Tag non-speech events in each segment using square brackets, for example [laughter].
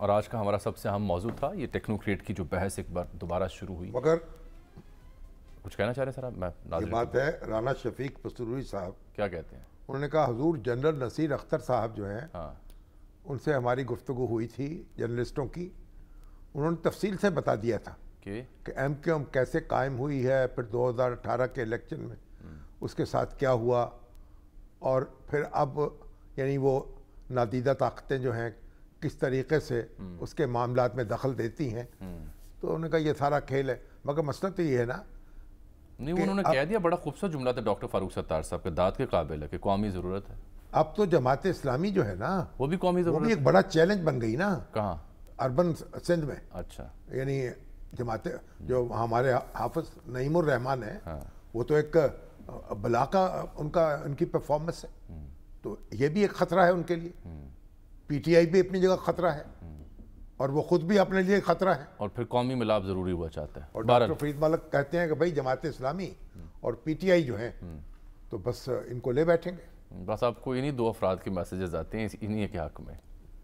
और आज का हमारा सबसे अहम मौजूद था ये टेक्नोक्रेट की जो बहस एक बार दोबारा शुरू हुई मगर कुछ कहना चाह रहे सर मैं ये बात है राना शफीक पसरूरी साहब क्या कहते हैं उन्होंने कहा हजूर जनरल नसीर अख्तर साहब जो हैं हाँ। उनसे हमारी गुफ्तु हुई थी जर्नलिस्टों की उन्होंने तफसील से बता दिया था कि एम के एम कैसे कायम हुई है फिर अठारह के इलेक्शन में हम्म। उसके साथ क्या हुआ और फिर अब यानी वो नादीदा ताकतें जो हैं किस तरीके से हम्म। उसके मामला में दखल देती हैं हम्म। तो उन्होंने कहा ये सारा खेल है मगर मसला तो ये है ना नहीं उन्होंने कह दिया बड़ा खूबसूरत जुमला था डॉक्टर फारूक सत्तार साहब के दाद के काबिल है कि कौमी ज़रूरत है अब तो जमात इस्लामी जो है ना वो भी कौमी ज़रूरत भी एक बड़ा चैलेंज बन गई ना कहाँ अर्बन सिंध में अच्छा यानी जमात जो हमारे हाफज नईमुर रहमान है हाँ। वो तो एक बला का उनका उनकी परफॉर्मेंस है हम्म। तो ये भी एक ख़तरा है उनके लिए पीटीआई भी अपनी जगह खतरा है और वो खुद भी अपने लिए खतरा है और फिर कौमी मिलाप जरूरी हुआ चाहता है और डॉक्टर फरीद मालक कहते हैं कि भाई जमात इस्लामी और पीटीआई जो है तो बस इनको ले बैठेंगे बस आपको इन्हीं दो अफराद के मैसेजेस आते हैं इन्हीं के हक में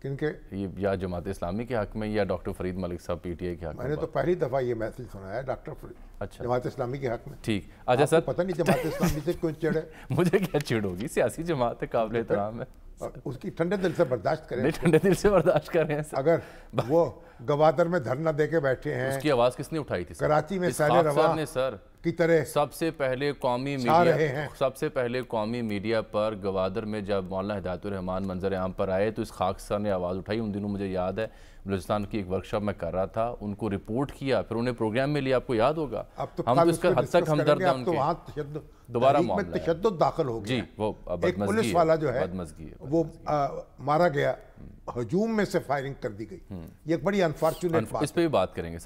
किनके ये या जमात इस्लामी के हक में या डॉक्टर फरीद मलिक साहब पीटीआई के हक मैंने तो पहली दफ़ा ये मैसेज सुना है डॉक्टर फरीद अच्छा जमात इस्लामी के हक में ठीक अच्छा सर पता नहीं जमात इस्लामी से क्यों चिड़ है [laughs] मुझे क्या चिड़ होगी सियासी जमात काबिल [laughs] एहतराम है उसकी ठंडे दिल से बर्दाश्त करें ठंडे दिल से बर्दाश्त कर रहे हैं अगर वो गवादर में धरना दे के बैठे हैं उसकी आवाज़ किसने उठाई थी कराची में सर की तरह सबसे पहले कौमी मीडिया सबसे पहले कौमी मीडिया पर गवादर में जब मौलाना हिदायतरहमान मंजर आम पर आए तो इस खाकसा ने आवाज़ उठाई उन दिनों मुझे याद है बलोचिस्तान की एक वर्कशॉप में कर रहा था उनको रिपोर्ट किया फिर उन्हें प्रोग्राम में लिया आपको याद होगा अब तो हम तो इसका हद तक हमदर्द हैं तो उनके दोबारा तशद दाखिल हो गया जी वो पुलिस वाला जो है वो मारा गया हजूम में से फायरिंग कर दी गई हम्म। ये एक बड़ी अनफॉर्चुनेट इस पर भी बात करेंगे सर